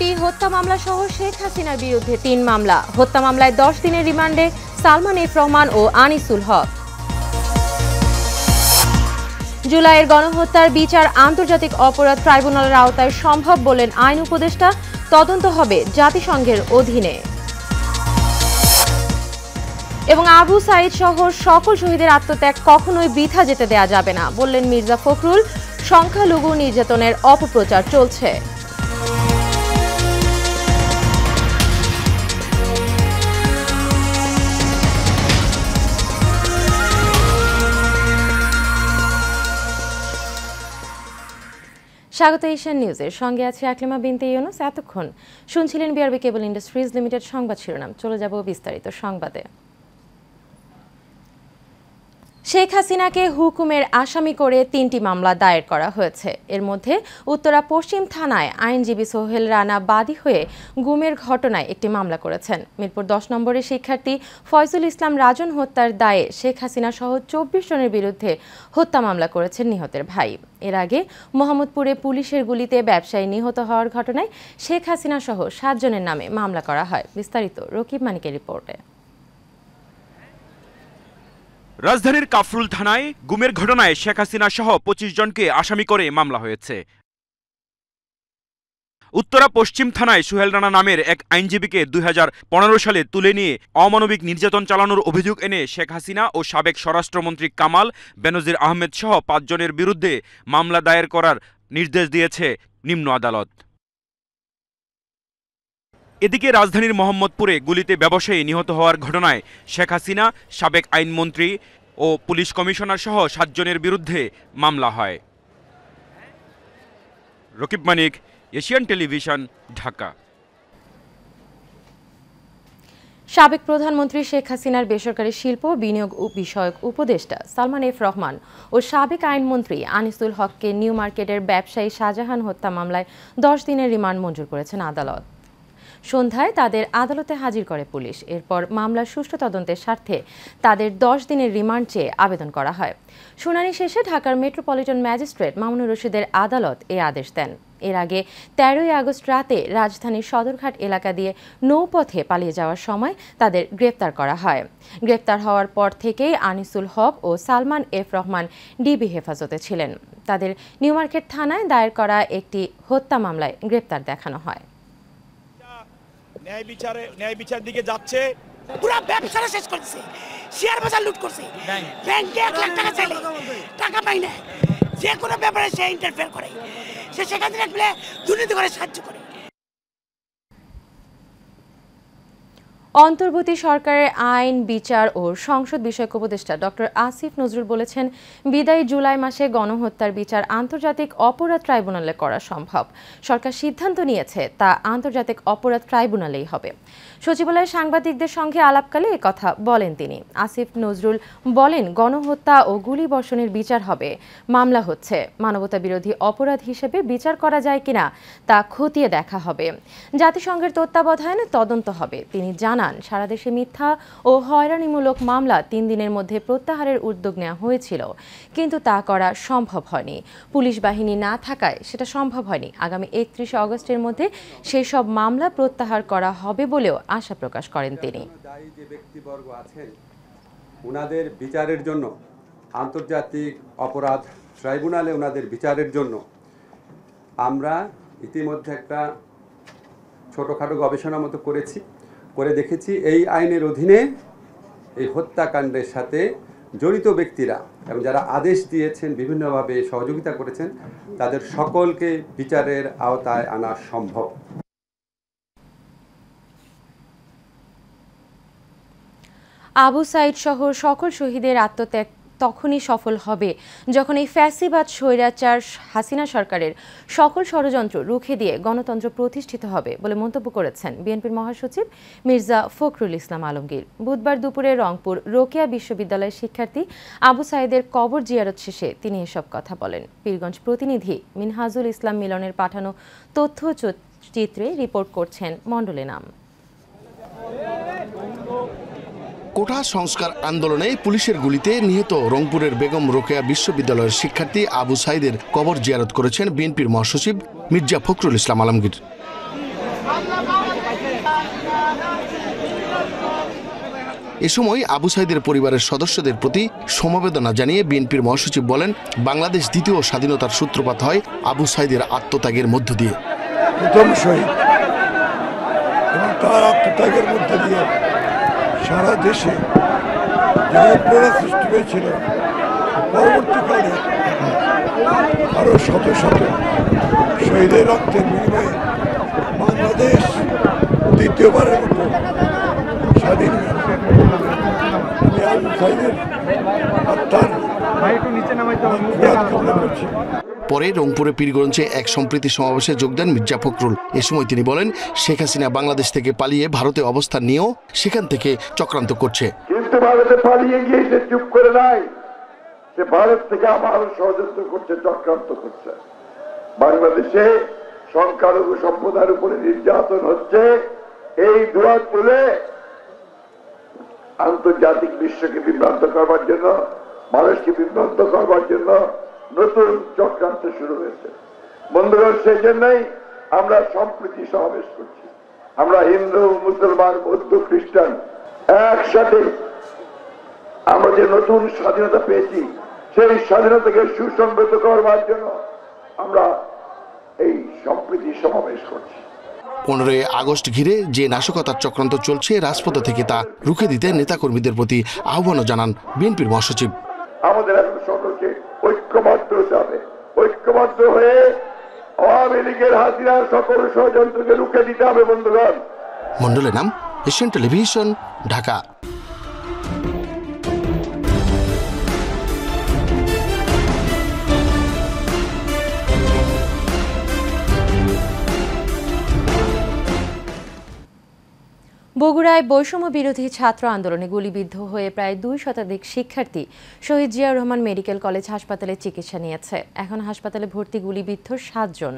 দুটি হত্যা মামলা সহ শেখ হাসিনার বিরুদ্ধে তিন মামলা হত্যা মামলায় দশ দিনের রিমান্ডে সালমান এফ রহমান ও আনিসুল হক জুলাইয়ের গণহত্যার বিচার আন্তর্জাতিক অপরাধ ট্রাইব্যুনালের আওতায় সম্ভব বলেন আইন উপদেষ্টা তদন্ত হবে জাতিসংঘের অধীনে এবং আবু সাইদ সহ সকল শহীদের আত্মত্যাগ কখনোই বৃথা যেতে দেয়া যাবে না বললেন মির্জা ফখরুল সংখ্যালঘু নির্যাতনের অপপ্রচার চলছে স্বাগত এশিয়ান নিউজের সঙ্গে আছে আকলিমা বিনতে ইউনুস এতক্ষণ শুনছিলেন বিআরবি কেবল ইন্ডাস্ট্রিজ লিমিটেড সংবাদ শিরোনাম চলে যাব বিস্তারিত সংবাদে শেখ হাসিনাকে হুকুমের আসামি করে তিনটি মামলা দায়ের করা হয়েছে এর মধ্যে উত্তরা পশ্চিম থানায় আইনজীবী সোহেল রানা বাদী হয়ে গুমের ঘটনায় একটি মামলা করেছেন মিরপুর দশ নম্বরের শিক্ষার্থী ফয়জুল ইসলাম রাজন হত্যার দায়ে শেখ হাসিনা সহ চব্বিশ জনের বিরুদ্ধে হত্যা মামলা করেছেন নিহতের ভাই এর আগে মোহাম্মদপুরে পুলিশের গুলিতে ব্যবসায়ী নিহত হওয়ার ঘটনায় শেখ হাসিনা সহ সাতজনের নামে মামলা করা হয় বিস্তারিত রকিব মানিকের রিপোর্টে রাজধানীর কাফরুল থানায় গুমের ঘটনায় শেখ হাসিনা সহ পঁচিশ জনকে আসামি করে মামলা হয়েছে উত্তরা পশ্চিম থানায় সুহেল রানা নামের এক আইনজীবীকে দুই সালে তুলে নিয়ে অমানবিক নির্যাতন চালানোর অভিযোগ এনে শেখ হাসিনা ও সাবেক স্বরাষ্ট্রমন্ত্রী কামাল বেনজির আহমেদ সহ পাঁচজনের বিরুদ্ধে মামলা দায়ের করার নির্দেশ দিয়েছে নিম্ন আদালত এদিকে রাজধানীর মোহাম্মদপুরে গুলিতে ব্যবসায়ী নিহত হওয়ার ঘটনায় শেখ হাসিনা সাবেক আইনমন্ত্রী ও পুলিশ কমিশনার সহ সাতজনের বিরুদ্ধে মামলা হয় রকিব মানিক এশিয়ান টেলিভিশন ঢাকা সাবেক প্রধানমন্ত্রী শেখ হাসিনার বেসরকারি শিল্প বিনিয়োগ বিষয়ক উপদেষ্টা সালমান এফ রহমান ও সাবেক আইনমন্ত্রী আনিসুল হককে নিউ মার্কেটের ব্যবসায়ী শাহজাহান হত্যা মামলায় দশ দিনের রিমান্ড মঞ্জুর করেছেন আদালত সন্ধ্যায় তাদের আদালতে হাজির করে পুলিশ এরপর মামলার সুষ্ঠু তদন্তের স্বার্থে তাদের দশ দিনের রিমান্ড চেয়ে আবেদন করা হয় শুনানি শেষে ঢাকার মেট্রোপলিটন ম্যাজিস্ট্রেট মামুনুর রশিদের আদালত এ আদেশ দেন এর আগে তেরোই আগস্ট রাতে রাজধানীর সদরঘাট এলাকা দিয়ে নৌপথে পালিয়ে যাওয়ার সময় তাদের গ্রেপ্তার করা হয় গ্রেপ্তার হওয়ার পর থেকেই আনিসুল হক ও সালমান এফ রহমান ডিবি হেফাজতে ছিলেন তাদের নিউমার্কেট থানায় দায়ের করা একটি হত্যা মামলায় গ্রেপ্তার দেখানো হয় ন্যায় বিচারে ন্যায় বিচার দিকে যাচ্ছে পুরো ব্যবসাটা শেষ করছে শেয়ার বাজার লুট করছে ব্যাংকে এক লাখ টাকা চাইলে টাকা পাই না যে কোনো ব্যাপারে সে ইন্টারফেয়ার করে সে সেখান থেকে দুর্নীতি করে সাহায্য করে অন্তর্বর্তী সরকারের আইন বিচার ও সংসদ বিষয়ক উপদেষ্টা ডক্টর আসিফ নজরুল বলেছেন বিদায়ী জুলাই মাসে গণহত্যার বিচার আন্তর্জাতিক অপরাধ ট্রাইব্যুনালে করা সম্ভব সরকার সিদ্ধান্ত নিয়েছে তা আন্তর্জাতিক অপরাধ ট্রাইব্যুনালেই হবে সচিবালয়ে সাংবাদিকদের সঙ্গে আলাপকালে কথা বলেন তিনি আসিফ নজরুল বলেন গণহত্যা ও গুলিবর্ষণের বিচার হবে মামলা হচ্ছে মানবতা বিরোধী অপরাধ হিসেবে বিচার করা যায় কিনা তা খতিয়ে দেখা হবে জাতিসংঘের তত্ত্বাবধানে তদন্ত হবে তিনি জানান জানান সারা দেশে মিথ্যা ও হয়রানিমূলক মামলা তিন দিনের মধ্যে প্রত্যাহারের উদ্যোগ নেওয়া হয়েছিল কিন্তু তা করা সম্ভব হয়নি পুলিশ বাহিনী না থাকায় সেটা সম্ভব হয়নি আগামী একত্রিশে অগস্টের মধ্যে সেই সব মামলা প্রত্যাহার করা হবে বলেও আশা প্রকাশ করেন তিনি যে বিচারের জন্য আন্তর্জাতিক অপরাধ ট্রাইব্যুনালে ওনাদের বিচারের জন্য আমরা ইতিমধ্যে একটা ছোটোখাটো গবেষণা মতো করেছি করে দেখেছি এই আইনের অধীনে এই হত্যাকাণ্ডের সাথে জড়িত ব্যক্তিরা এবং যারা আদেশ দিয়েছেন বিভিন্নভাবে সহযোগিতা করেছেন তাদের সকলকে বিচারের আওতায় আনা সম্ভব আবু সাইদ সহ সকল শহীদের আত্মত্যাগ তখনই সফল হবে যখন এই ফ্যাসিবাদ স্বৈরাচার হাসিনা সরকারের সকল ষড়যন্ত্র রুখে দিয়ে গণতন্ত্র প্রতিষ্ঠিত হবে বলে মন্তব্য করেছেন বিএনপির মহাসচিব মির্জা ফখরুল ইসলাম আলমগীর বুধবার দুপুরে রংপুর রোকেয়া বিশ্ববিদ্যালয়ের শিক্ষার্থী আবু সাইদের কবর জিয়ারত শেষে তিনি এসব কথা বলেন পীরগঞ্জ প্রতিনিধি মিনহাজুল ইসলাম মিলনের পাঠানো তথ্য চিত্রে রিপোর্ট করছেন মণ্ডলে নাম কোটা সংস্কার আন্দোলনে পুলিশের গুলিতে নিহত রংপুরের বেগম রোকেয়া বিশ্ববিদ্যালয়ের শিক্ষার্থী আবু সাইদের কবর জিয়ারত করেছেন বিএনপির মহাসচিব মির্জা ফখরুল ইসলাম আলমগীর এ সময় আবু সাইদের পরিবারের সদস্যদের প্রতি সমবেদনা জানিয়ে বিএনপির মহাসচিব বলেন বাংলাদেশ দ্বিতীয় স্বাধীনতার সূত্রপাত হয় আবু সাইদের আত্মত্যাগের মধ্য দিয়ে তার আত্মত্যাগের মধ্য দিয়ে সারা দেশে জনপ্রেরণা সৃষ্টি হয়েছিল পরবর্তীকালে আরও শত শত শহীদের রক্তের বিনিময়ে বাংলাদেশ দ্বিতীয়বারের মতো স্বাধীন আমি আল সাইদের আত্মার করছি পরে রংপুরের পীরগঞ্জে এক সম্প্রীতি সমাবেশে যোগ দেন মির্জা ফখরুল এ সময় তিনি বলেন শেখ হাসিনা বাংলাদেশ থেকে পালিয়ে ভারতে অবস্থান নিয়েও সেখান থেকে চক্রান্ত করছে কিন্তু ভারতে পালিয়ে গিয়ে সে চুপ করে নাই সে ভারত থেকে আবার ষড়যন্ত্র করছে চক্রান্ত করছে বাংলাদেশে সংখ্যালঘু সম্প্রদায়ের উপরে নির্যাতন হচ্ছে এই দোয়া তুলে আন্তর্জাতিক বিশ্বকে বিভ্রান্ত করবার জন্য মানুষকে বিভ্রান্ত করবার জন্য নতুন চক্রান্ত শুরু হয়েছে বন্ধুগণ সেই জন্যই আমরা সম্প্রীতি সমাবেশ করছি আমরা হিন্দু মুসলমান বৌদ্ধ খ্রিস্টান একসাথে আমরা যে নতুন স্বাধীনতা পেয়েছি সেই স্বাধীনতাকে সুসংহত করবার জন্য আমরা এই সম্প্রীতি সমাবেশ করছি পনেরোই আগস্ট ঘিরে যে নাশকতার চক্রান্ত চলছে রাজপথ থেকে তা রুখে দিতে নেতাকর্মীদের প্রতি আহ্বানও জানান বিএনপির মহাসচিব আমাদের ঐক্যবদ্ধ হতে হবে ঐক্যবদ্ধ হয়ে আওয়ামী লীগের হাতিয়ার সকল ষড়যন্ত্রকে রুখে দিতে হবে বন্ধুগণ মন্ডলের নাম এশিয়ান টেলিভিশন ঢাকা বগুড়ায় বৈষম্য বিরোধী ছাত্র আন্দোলনে গুলিবিদ্ধ হয়ে প্রায় দুই শতাধিক শিক্ষার্থী শহীদ জিয়া রহমান মেডিকেল কলেজ হাসপাতালে চিকিৎসা নিয়েছে এখন হাসপাতালে ভর্তি গুলিবিদ্ধ সাতজন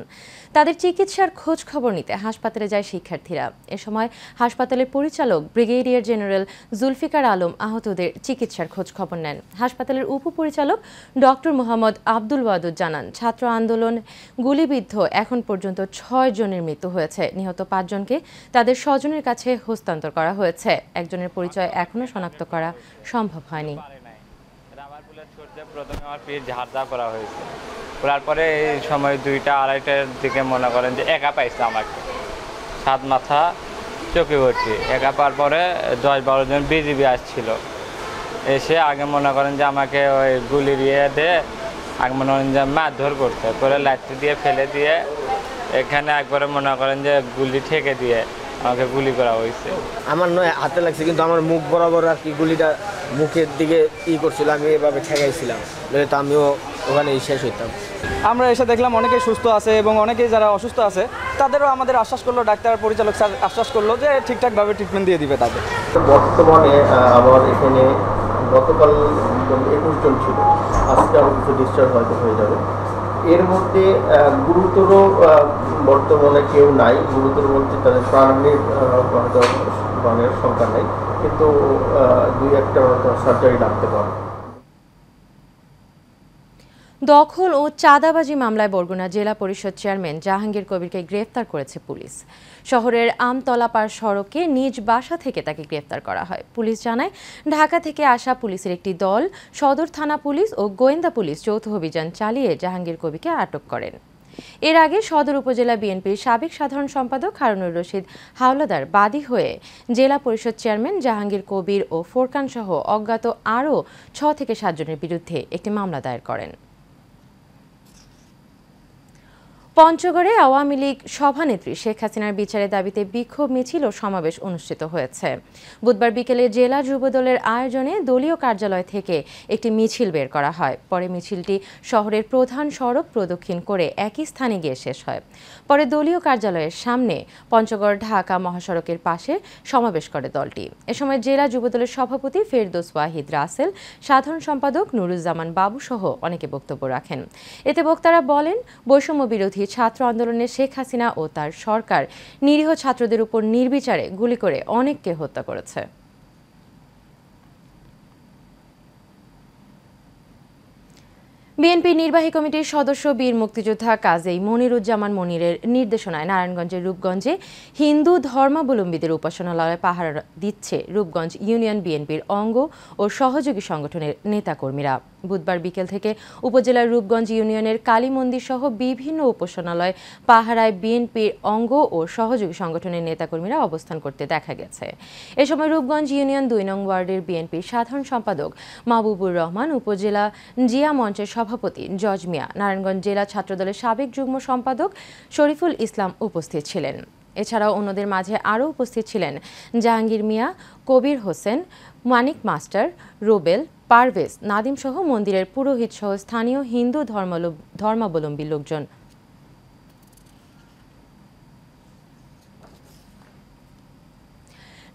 তাদের চিকিৎসার খোঁজ খবর নিতে হাসপাতালে যায় শিক্ষার্থীরা এ সময় হাসপাতালের পরিচালক ব্রিগেডিয়ার জেনারেল জুলফিকার আলম আহতদের চিকিৎসার খোঁজ খবর নেন হাসপাতালের উপপরিচালক ডক্টর মোহাম্মদ আব্দুল ওয়াদুদ জানান ছাত্র আন্দোলন গুলিবিদ্ধ এখন পর্যন্ত ছয় জনের মৃত্যু হয়েছে নিহত পাঁচজনকে তাদের স্বজনের কাছে হস্ত হস্তান্তর করা হয়েছে একজনের পরিচয় এখনও শনাক্ত করা সম্ভব হয়নি প্রথমে আমার পেট ঝাড়দা করা হয়েছে করার পরে এই সময় দুইটা আড়াইটার দিকে মনে করেন যে একা পাইছে আমাকে সাত মাথা চোখে ভর্তি একা পাওয়ার পরে দশ বারো জন বিজিবি আসছিল এসে আগে মনে করেন যে আমাকে ওই গুলি ইয়ে দিয়ে আগে মনে করেন যে মারধর করছে করে লাঠি দিয়ে ফেলে দিয়ে এখানে একবারে মনে করেন যে গুলি ঠেকে দিয়ে আমাকে গুলি করা হয়েছে আমার নয় হাতে লাগছে কিন্তু আমার মুখ বরাবর আর কি গুলিটা মুখের দিকে ই করছিল আমি এভাবে ঠেকাইছিলাম তো আমিও ওখানে শেষ হইতাম আমরা এসে দেখলাম অনেকে সুস্থ আছে এবং অনেকে যারা অসুস্থ আছে তাদেরও আমাদের আশ্বাস করলো ডাক্তার পরিচালক স্যার আশ্বাস করলো যে ঠিকঠাকভাবে ট্রিটমেন্ট দিয়ে দিবে তাদের বর্তমানে আমার এখানে গতকাল একুশ জন ছিল আজকে আমার কিছু ডিসচার্জ হয়তো হয়ে যাবে এর মধ্যে গুরুতর বর্তমানে কেউ নাই গুরুতর বলতে তাদের প্রাণের প্রাণের সংখ্যা নেই কিন্তু দুই একটা সার্জারি ডাকতে পারে দখল ও চাঁদাবাজি মামলায় বরগুনা জেলা পরিষদ চেয়ারম্যান জাহাঙ্গীর কবিরকে গ্রেফতার করেছে পুলিশ শহরের আমতলাপার সড়কে নিজ বাসা থেকে তাকে গ্রেফতার করা হয় পুলিশ জানায় ঢাকা থেকে আসা পুলিশের একটি দল সদর থানা পুলিশ ও গোয়েন্দা পুলিশ যৌথ অভিযান চালিয়ে জাহাঙ্গীর কবিকে আটক করেন এর আগে সদর উপজেলা বিএনপির সাবেক সাধারণ সম্পাদক হারুনুর রশিদ হাওলাদার বাদী হয়ে জেলা পরিষদ চেয়ারম্যান জাহাঙ্গীর কবির ও ফোরকানসহ অজ্ঞাত আরও ছ থেকে সাতজনের বিরুদ্ধে একটি মামলা দায়ের করেন পঞ্চগড়ে আওয়ামী লীগ সভানেত্রী শেখ হাসিনার বিচারের দাবিতে বিক্ষোভ মিছিল ও সমাবেশ অনুষ্ঠিত হয়েছে বুধবার বিকেলে জেলা যুবদলের আয়োজনে দলীয় কার্যালয় থেকে একটি মিছিল বের করা হয় পরে মিছিলটি শহরের প্রধান সড়ক প্রদক্ষিণ করে একই স্থানে গিয়ে শেষ হয় পরে দলীয় কার্যালয়ের সামনে পঞ্চগড় ঢাকা মহাসড়কের পাশে সমাবেশ করে দলটি এ সময় জেলা যুবদলের সভাপতি ফেরদোস ওয়াহিদ রাসেল সাধারণ সম্পাদক নুরুজ্জামান বাবুসহ অনেকে বক্তব্য রাখেন এতে বক্তারা বলেন বৈষম্য বিরোধী ছাত্র আন্দোলনে শেখ হাসিনা ও তার সরকার নিরীহ ছাত্রদের উপর নির্বিচারে গুলি করে অনেককে হত্যা করেছে বিএনপি নির্বাহী কমিটির সদস্য বীর মুক্তিযোদ্ধা কাজেই মনিরুজ্জামান মনিরের নির্দেশনায় নারায়ণগঞ্জের রূপগঞ্জে হিন্দু ধর্মাবলম্বীদের উপাসনালয়ে পাহারা দিচ্ছে রূপগঞ্জ ইউনিয়ন বিএনপির অঙ্গ ও সহযোগী সংগঠনের নেতাকর্মীরা বুধবার বিকেল থেকে উপজেলার রূপগঞ্জ ইউনিয়নের কালী মন্দির সহ বিভিন্ন উপাসনালয় পাহারায় বিএনপির অঙ্গ ও সহযোগী সংগঠনের নেতাকর্মীরা অবস্থান করতে দেখা গেছে এ সময় রূপগঞ্জ ইউনিয়ন দুই নং ওয়ার্ডের বিএনপির সাধারণ সম্পাদক মাহবুবুর রহমান উপজেলা জিয়া মঞ্চের সভাপতি জজ মিয়া নারায়ণগঞ্জ জেলা ছাত্রদলের সাবেক যুগ্ম সম্পাদক শরীফুল ইসলাম উপস্থিত ছিলেন এছাড়াও অন্যদের মাঝে আরও উপস্থিত ছিলেন জাহাঙ্গীর মিয়া কবির হোসেন মানিক মাস্টার রোবেল পারভেজ নাদিম সহ মন্দিরের পুরোহিত সহ স্থানীয় হিন্দু ধর্মাবলম্বী লোকজন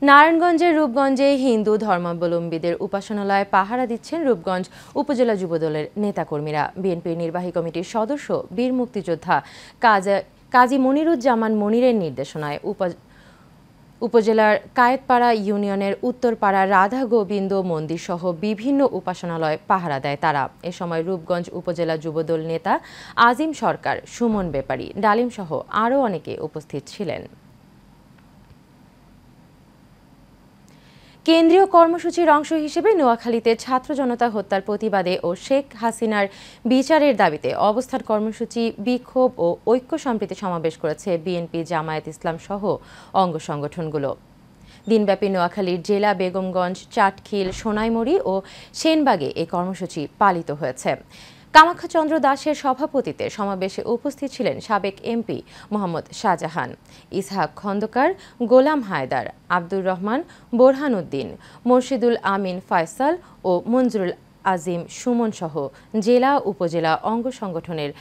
নারায়ণগঞ্জের রূপগঞ্জে হিন্দু ধর্মাবলম্বীদের উপাসনালয়ে পাহারা দিচ্ছেন রূপগঞ্জ উপজেলা যুবদলের নেতাকর্মীরা বিএনপির নির্বাহী কমিটির সদস্য বীর মুক্তিযোদ্ধা কাজী মনিরুজ্জামান মনিরের নির্দেশনায় উপজেলার কায়েতপাড়া ইউনিয়নের উত্তরপাড়া রাধা গোবিন্দ মন্দিরসহ বিভিন্ন উপাসনালয় পাহারা দেয় তারা এ সময় রূপগঞ্জ উপজেলা যুবদল নেতা আজিম সরকার সুমন ব্যাপারী ডালিমসহ আরও অনেকে উপস্থিত ছিলেন কেন্দ্রীয় কর্মসূচির অংশ হিসেবে নোয়াখালীতে ছাত্র জনতা হত্যার প্রতিবাদে ও শেখ হাসিনার বিচারের দাবিতে অবস্থান কর্মসূচি বিক্ষোভ ও ঐক্য সম্প্রীতি সমাবেশ করেছে বিএনপি জামায়াত ইসলাম সহ অঙ্গ সংগঠনগুলো দিনব্যাপী নোয়াখালীর জেলা বেগমগঞ্জ চাটখিল সোনাইমুড়ি ও সেনবাগে এই কর্মসূচি পালিত হয়েছে কামাখ্যাচন্দ্র দাসের সভাপতিতে সমাবেশে উপস্থিত ছিলেন সাবেক এমপি মোহাম্মদ শাহজাহান ইসহাক খন্দকার গোলাম হায়দার আব্দুর রহমান বোরহান উদ্দিন মুর্শিদুল আমিন ফয়সাল ও মঞ্জুরুল আজিম সুমন সহ জেলা উপজেলা অঙ্গ সংগঠনের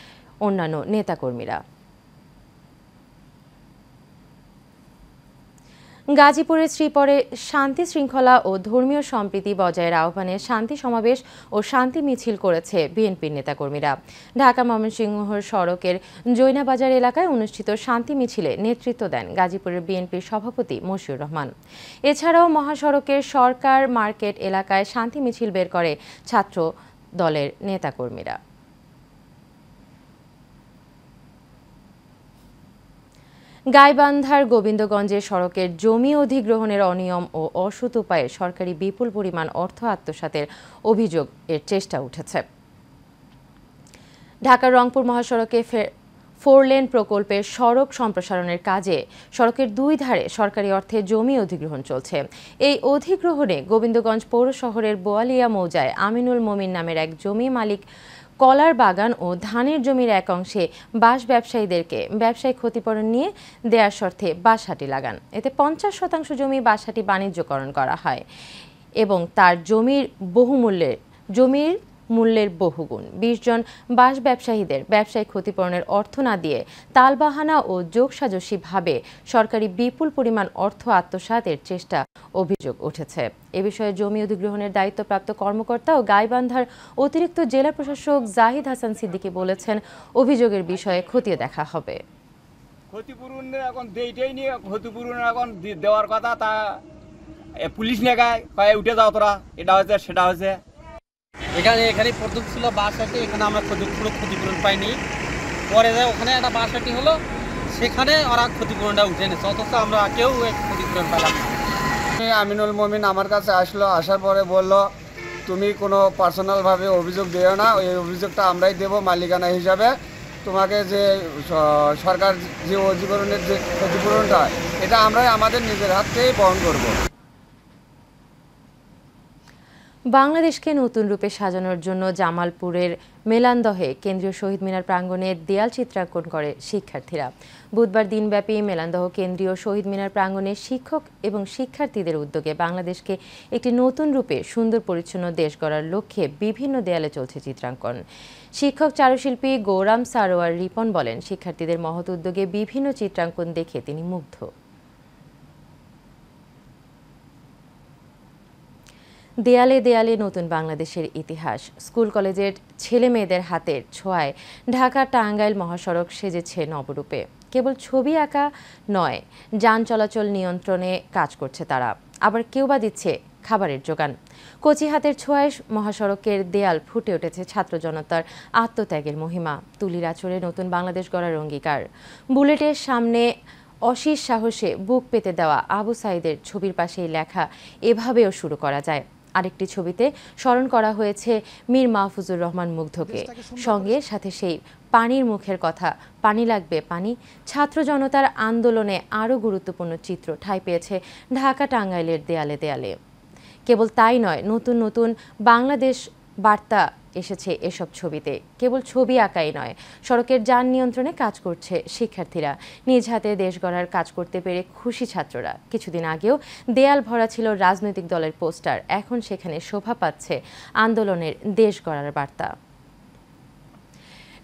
অন্যান্য নেতাকর্মীরা গাজীপুরের শ্রীপরে শান্তি শৃঙ্খলা ও ধর্মীয় সম্প্রীতি বজায়ের আহ্বানে শান্তি সমাবেশ ও শান্তি মিছিল করেছে বিএনপির নেতাকর্মীরা ঢাকা ময়মনসিংহ সড়কের জৈনাবাজার এলাকায় অনুষ্ঠিত শান্তি মিছিলে নেতৃত্ব দেন গাজীপুরের বিএনপির সভাপতি মশিউর রহমান এছাড়াও মহাসড়কের সরকার মার্কেট এলাকায় শান্তি মিছিল বের করে ছাত্র দলের নেতাকর্মীরা গাইবান্ধার গোবিন্দগঞ্জে সড়কের জমি অধিগ্রহণের অনিয়ম ও অসৎ উপায়ে সরকারি বিপুল পরিমাণ অর্থ আত্মসাতের অভিযোগ এর চেষ্টা উঠেছে ঢাকার রংপুর মহাসড়কে ফোরলেন প্রকল্পের সড়ক সম্প্রসারণের কাজে সড়কের দুই ধারে সরকারি অর্থে জমি অধিগ্রহণ চলছে এই অধিগ্রহণে গোবিন্দগঞ্জ পৌর শহরের বোয়ালিয়া মৌজায় আমিনুল মমিন নামের এক জমি মালিক কলার বাগান ও ধানের জমির এক অংশে বাঁশ ব্যবসায়ীদেরকে ব্যবসায়িক ক্ষতিপূরণ নিয়ে দেয়ার শর্তে বাঁশহাটি লাগান এতে পঞ্চাশ শতাংশ জমি বাসাটি বাণিজ্যকরণ করা হয় এবং তার জমির বহুমূল্যের জমির মূল্যের বহুগুণ বিশ জন বাঁশ ব্যবসায়ীদের ব্যবসায়িক ক্ষতিপূরণের অর্থ না দিয়ে তালবাহানা ও যোগসাজসীভাবে সরকারি বিপুল পরিমাণ অর্থ আত্মসাতের চেষ্টা অভিযোগ উঠেছে এ বিষয়ে জমি অধিগ্রহণের দায়িত্বপ্রাপ্ত কর্মকর্তা ও গাইবান্ধার অতিরিক্ত জেলা প্রশাসক জাহিদ হাসান সিদ্দিকী বলেছেন অভিযোগের বিষয়ে খতিয়ে দেখা হবে ক্ষতিপূরণের এখন দেইটাই নিয়ে ক্ষতিপূরণ এখন দেওয়ার কথা তা পুলিশ নেগায় কয়ে উঠে যাও তোরা এটা হয়েছে সেটা হয়েছে এখানে এখানে প্রথম ছিল বাসাটি এখানে আমরা পুরো ক্ষতিপূরণ পাইনি পরে যায় ওখানে একটা বাসাটি হলো সেখানে ওরা ক্ষতিপূরণটা উঠে নিচ্ছে অথচ আমরা কেউ ক্ষতিপূরণ পেলাম আমিনুল মমিন আমার কাছে আসলো আসার পরে বলল তুমি কোনো পার্সোনালভাবে অভিযোগ দিও না ওই অভিযোগটা আমরাই দেব মালিকানা হিসাবে তোমাকে যে সরকার যে অধিকরণের যে ক্ষতিপূরণটা এটা আমরাই আমাদের নিজের হাত থেকেই বহন করবো বাংলাদেশকে নতুন রূপে সাজানোর জন্য জামালপুরের মেলান্দহে কেন্দ্রীয় শহীদ মিনার প্রাঙ্গণে দেয়াল চিত্রাঙ্কন করে শিক্ষার্থীরা বুধবার দিনব্যাপী মেলান্দহ কেন্দ্রীয় শহীদ মিনার প্রাঙ্গণে শিক্ষক এবং শিক্ষার্থীদের উদ্যোগে বাংলাদেশকে একটি নতুন রূপে সুন্দর পরিচ্ছন্ন দেশ গড়ার লক্ষ্যে বিভিন্ন দেয়ালে চলছে চিত্রাঙ্কন শিক্ষক চারুশিল্পী গৌরাম সারোয়ার রিপন বলেন শিক্ষার্থীদের মহৎ উদ্যোগে বিভিন্ন চিত্রাঙ্কন দেখে তিনি মুগ্ধ দেয়ালে দেয়ালে নতুন বাংলাদেশের ইতিহাস স্কুল কলেজের ছেলে মেয়েদের হাতের ছোঁয়ায় ঢাকা টাঙ্গাইল মহাসড়ক সেজেছে নবরূপে কেবল ছবি আঁকা নয় যান চলাচল নিয়ন্ত্রণে কাজ করছে তারা আবার কেউ বা দিচ্ছে খাবারের যোগান কচি হাতের ছোঁয়ায় মহাসড়কের দেয়াল ফুটে উঠেছে ছাত্র জনতার আত্মত্যাগের মহিমা তুলির আচরে নতুন বাংলাদেশ গড়ার অঙ্গীকার বুলেটের সামনে অশীষ সাহসে বুক পেতে দেওয়া আবু সাইদের ছবির পাশেই লেখা এভাবেও শুরু করা যায় আরেকটি ছবিতে স্মরণ করা হয়েছে মীর মাহফুজুর রহমান মুগ্ধকে সঙ্গে সাথে সেই পানির মুখের কথা পানি লাগবে পানি ছাত্র জনতার আন্দোলনে আরও গুরুত্বপূর্ণ চিত্র ঠাঁই পেয়েছে ঢাকা টাঙ্গাইলের দেয়ালে দেয়ালে কেবল তাই নয় নতুন নতুন বাংলাদেশ বার্তা এসেছে এসব ছবিতে কেবল ছবি আঁকাই নয় সড়কের যান নিয়ন্ত্রণে কাজ করছে শিক্ষার্থীরা নিজ হাতে দেশ গড়ার কাজ করতে পেরে খুশি ছাত্ররা কিছুদিন আগেও দেয়াল ভরা ছিল রাজনৈতিক দলের পোস্টার এখন সেখানে শোভা পাচ্ছে আন্দোলনের দেশ গড়ার বার্তা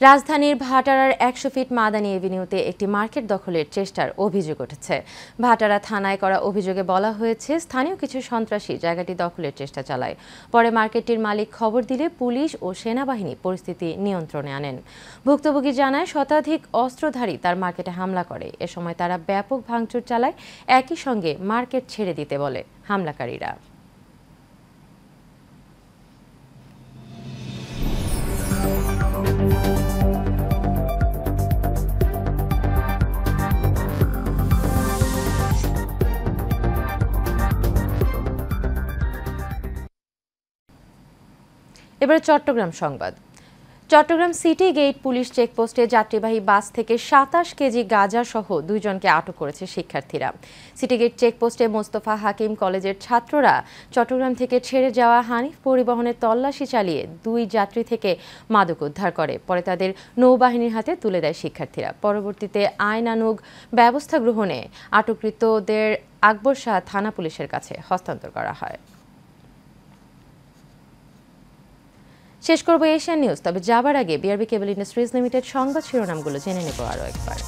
রাজধানীর ভাটারার একশো ফিট মাদানি এভিনিউতে একটি মার্কেট দখলের চেষ্টার অভিযোগ উঠেছে ভাটারা থানায় করা অভিযোগে বলা হয়েছে স্থানীয় কিছু সন্ত্রাসী জায়গাটি দখলের চেষ্টা চালায় পরে মার্কেটটির মালিক খবর দিলে পুলিশ ও সেনাবাহিনী পরিস্থিতি নিয়ন্ত্রণে আনেন ভুক্তভোগী জানায় শতাধিক অস্ত্রধারী তার মার্কেটে হামলা করে এ সময় তারা ব্যাপক ভাঙচুর চালায় একই সঙ্গে মার্কেট ছেড়ে দিতে বলে হামলাকারীরা এবারে চট্টগ্রাম সংবাদ চট্টগ্রাম সিটি গেট পুলিশ চেকপোস্টে যাত্রীবাহী বাস থেকে সাতাশ কেজি গাঁজা সহ দুইজনকে আটক করেছে শিক্ষার্থীরা সিটি গেট চেকপোস্টে মোস্তফা হাকিম কলেজের ছাত্ররা চট্টগ্রাম থেকে ছেড়ে যাওয়া হানিফ পরিবহনের তল্লাশি চালিয়ে দুই যাত্রী থেকে মাদক উদ্ধার করে পরে তাদের নৌবাহিনীর হাতে তুলে দেয় শিক্ষার্থীরা পরবর্তীতে আইনানুগ ব্যবস্থা গ্রহণে আটককৃতদের আকবর শাহ থানা পুলিশের কাছে হস্তান্তর করা হয় শেষ করব এশিয়ান নিউজ তবে যাবার আগে বিআরবি কেবল ইন্ডাস্ট্রিজ লিমিটেড সংবাদ শিরোনামগুলো জেনে নেব আরও একবার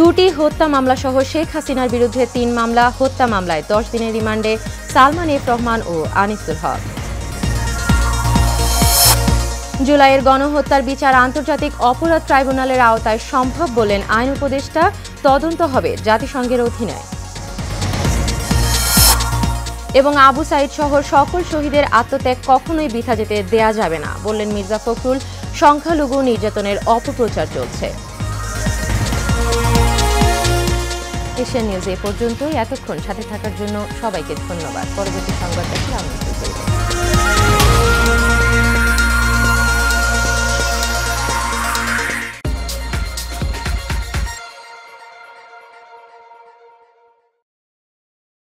দুটি হত্যা মামলা সহ শেখ হাসিনার বিরুদ্ধে তিন মামলা হত্যা মামলায় দশ দিনের রিমান্ডে সালমান এফ রহমান ও আনিসুল হক জুলাইয়ের গণহত্যার বিচার আন্তর্জাতিক অপরাধ ট্রাইব্যুনালের আওতায় সম্ভব বলেন আইন উপদেষ্টা তদন্ত হবে জাতিসংঘের অধীনে এবং আবু সাইদ সহ সকল শহীদের আত্মত্যাগ কখনোই বৃথা যেতে দেয়া যাবে না বললেন মির্জা ফখরুল সংখ্যালঘু নির্যাতনের অপপ্রচার চলছে এশিয়ান নিউজ এ পর্যন্তই এতক্ষণ সাথে থাকার জন্য সবাইকে ধন্যবাদ পরবর্তী সংবাদ দেখে আমন্ত্রণ